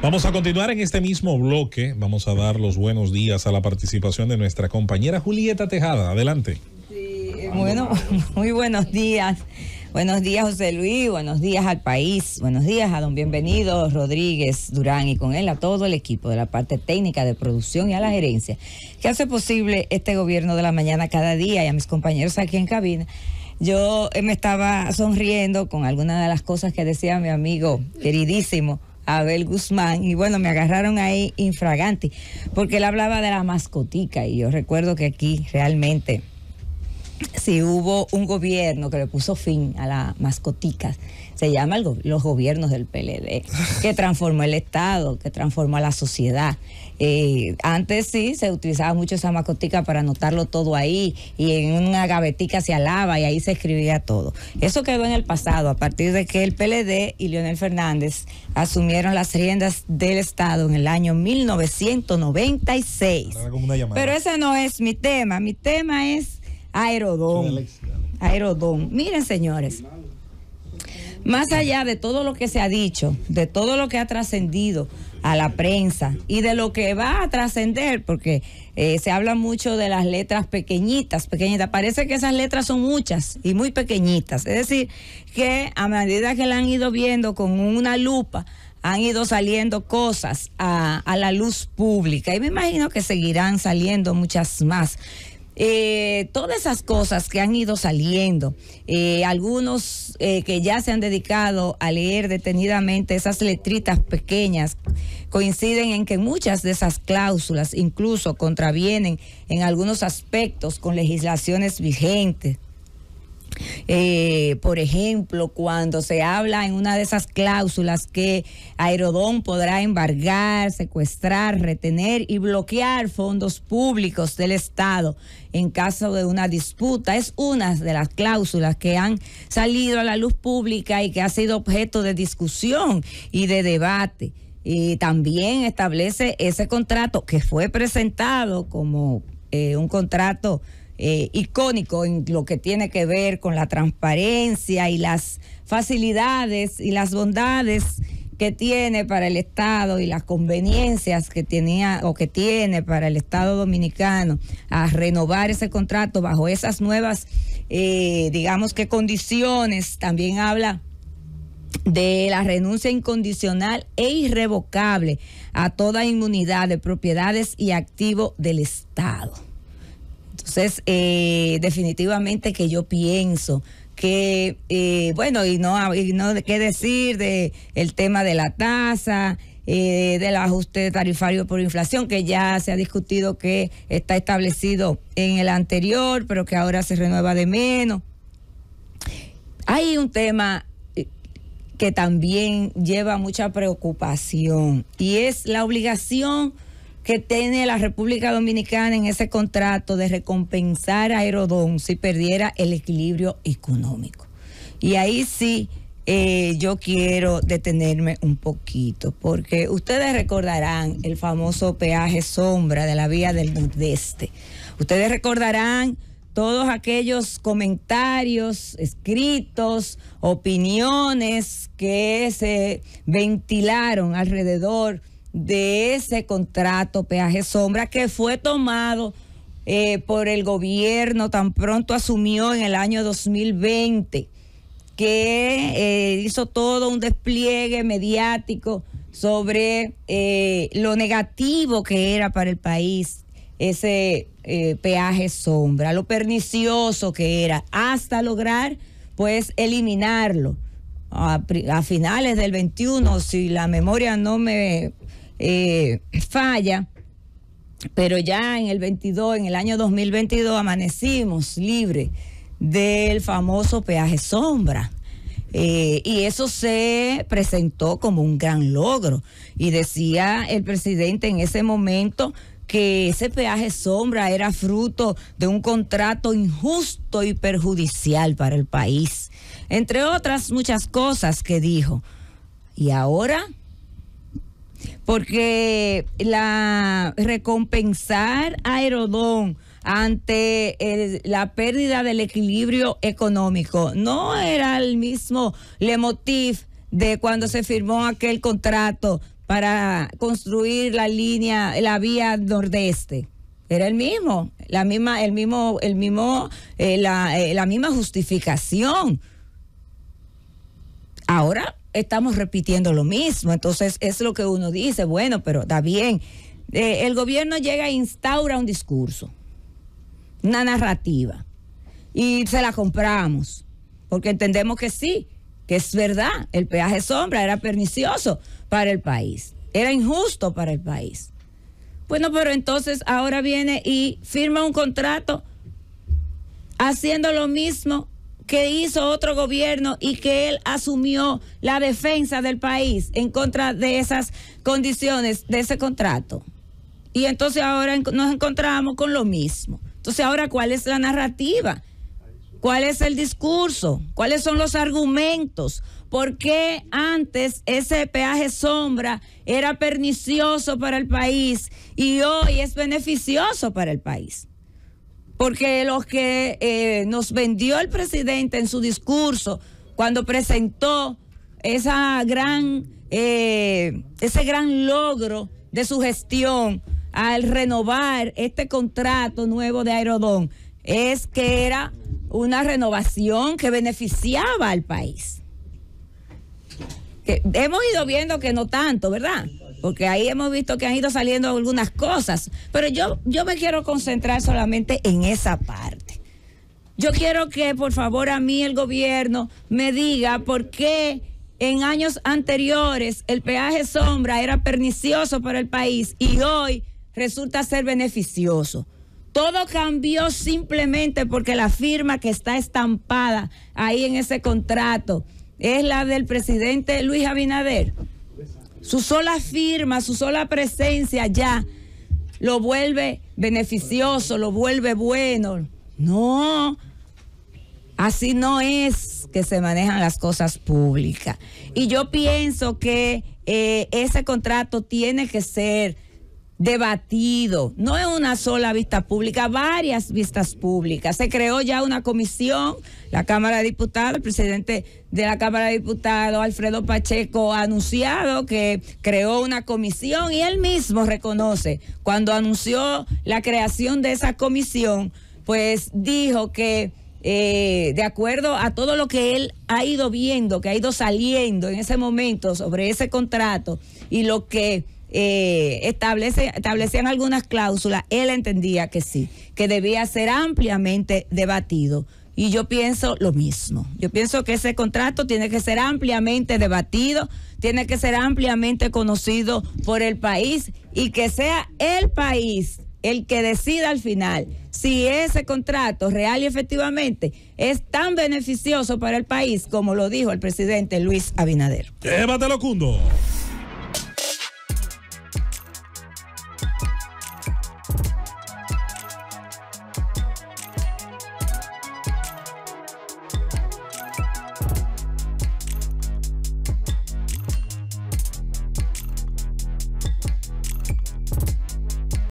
Vamos a continuar en este mismo bloque. Vamos a dar los buenos días a la participación de nuestra compañera Julieta Tejada. Adelante. Sí, bueno, muy buenos días. Buenos días, José Luis. Buenos días al país. Buenos días a don Bienvenido Rodríguez Durán y con él a todo el equipo de la parte técnica de producción y a la gerencia que hace posible este gobierno de la mañana cada día y a mis compañeros aquí en cabina. Yo eh, me estaba sonriendo con algunas de las cosas que decía mi amigo queridísimo Abel Guzmán, y bueno, me agarraron ahí infragante, porque él hablaba de la mascotica, y yo recuerdo que aquí realmente si hubo un gobierno que le puso fin a las mascoticas se llama los gobiernos del PLD, que transformó el Estado, que transformó la sociedad. Eh, antes sí se utilizaba mucho esa macotica para anotarlo todo ahí y en una gavetica se alaba y ahí se escribía todo. Eso quedó en el pasado a partir de que el PLD y Leonel Fernández asumieron las riendas del Estado en el año 1996. Pero ese no es mi tema, mi tema es Aerodón. Aerodón. Miren señores. Más allá de todo lo que se ha dicho, de todo lo que ha trascendido a la prensa y de lo que va a trascender, porque eh, se habla mucho de las letras pequeñitas, pequeñitas. Parece que esas letras son muchas y muy pequeñitas. Es decir, que a medida que la han ido viendo con una lupa, han ido saliendo cosas a, a, la luz pública y me imagino que seguirán saliendo muchas más. Eh, todas esas cosas que han ido saliendo, eh, algunos eh, que ya se han dedicado a leer detenidamente esas letritas pequeñas, coinciden en que muchas de esas cláusulas incluso contravienen en algunos aspectos con legislaciones vigentes eh, por ejemplo, cuando se habla en una de esas cláusulas que Aerodón podrá embargar, secuestrar, retener y bloquear fondos públicos del Estado en caso de una disputa, es una de las cláusulas que han salido a la luz pública y que ha sido objeto de discusión y de debate. Y también establece ese contrato que fue presentado como eh, un contrato eh, icónico en lo que tiene que ver con la transparencia y las facilidades y las bondades que tiene para el Estado y las conveniencias que tenía o que tiene para el Estado dominicano a renovar ese contrato bajo esas nuevas, eh, digamos que condiciones, también habla de la renuncia incondicional e irrevocable a toda inmunidad de propiedades y activo del Estado. Entonces, eh, definitivamente que yo pienso que, eh, bueno, y no, y no qué decir de el tema de la tasa, eh, del ajuste tarifario por inflación, que ya se ha discutido que está establecido en el anterior, pero que ahora se renueva de menos. Hay un tema que también lleva mucha preocupación y es la obligación que tiene la República Dominicana en ese contrato de recompensar a Aerodón si perdiera el equilibrio económico. Y ahí sí eh, yo quiero detenerme un poquito, porque ustedes recordarán el famoso peaje sombra de la vía del nordeste. Ustedes recordarán todos aquellos comentarios escritos, opiniones que se ventilaron alrededor de ese contrato peaje sombra que fue tomado eh, por el gobierno tan pronto asumió en el año 2020, que eh, hizo todo un despliegue mediático sobre eh, lo negativo que era para el país ese peaje sombra, lo pernicioso que era, hasta lograr pues eliminarlo. A, a finales del 21, si la memoria no me eh, falla, pero ya en el 22, en el año 2022, amanecimos libre del famoso peaje sombra. Eh, y eso se presentó como un gran logro. Y decía el presidente en ese momento que ese peaje sombra era fruto de un contrato injusto y perjudicial para el país. Entre otras muchas cosas que dijo. Y ahora porque la recompensar a Herodón ante la pérdida del equilibrio económico no era el mismo le motif de cuando se firmó aquel contrato para construir la línea, la vía nordeste. Era el mismo, la misma, el mismo, el mismo, eh, la, eh, la misma justificación. Ahora estamos repitiendo lo mismo. Entonces es lo que uno dice, bueno, pero está bien. Eh, el gobierno llega e instaura un discurso, una narrativa, y se la compramos, porque entendemos que sí, que es verdad, el peaje sombra era pernicioso para el país, era injusto para el país. Bueno, pero entonces ahora viene y firma un contrato haciendo lo mismo que hizo otro gobierno y que él asumió la defensa del país en contra de esas condiciones, de ese contrato. Y entonces ahora nos encontramos con lo mismo. Entonces ahora, ¿cuál es la narrativa? ¿Cuál es el discurso? ¿Cuáles son los argumentos? ¿Por qué antes ese peaje sombra era pernicioso para el país y hoy es beneficioso para el país? porque los que eh, nos vendió el presidente en su discurso cuando presentó esa gran, eh, ese gran logro de su gestión al renovar este contrato nuevo de Aerodón, es que era una renovación que beneficiaba al país. hemos ido viendo que no tanto, ¿verdad? porque ahí hemos visto que han ido saliendo algunas cosas, pero yo, yo me quiero concentrar solamente en esa parte. Yo quiero que por favor a mí el gobierno me diga por qué en años anteriores el peaje sombra era pernicioso para el país y hoy resulta ser beneficioso. Todo cambió simplemente porque la firma que está estampada ahí en ese contrato es la del presidente Luis Abinader. Su sola firma, su sola presencia ya lo vuelve beneficioso, lo vuelve bueno. No, así no es que se manejan las cosas públicas. Y yo pienso que eh, ese contrato tiene que ser debatido, no es una sola vista pública, varias vistas públicas. Se creó ya una comisión, la Cámara de Diputados, el presidente de la Cámara de Diputados, Alfredo Pacheco, ha anunciado que creó una comisión y él mismo reconoce, cuando anunció la creación de esa comisión, pues dijo que... Eh, de acuerdo a todo lo que él ha ido viendo, que ha ido saliendo en ese momento sobre ese contrato y lo que eh, establece, establecían algunas cláusulas, él entendía que sí, que debía ser ampliamente debatido. Y yo pienso lo mismo. Yo pienso que ese contrato tiene que ser ampliamente debatido, tiene que ser ampliamente conocido por el país y que sea el país el que decida al final si ese contrato real y efectivamente es tan beneficioso para el país como lo dijo el presidente Luis Abinader. Llévatelo, Cundo.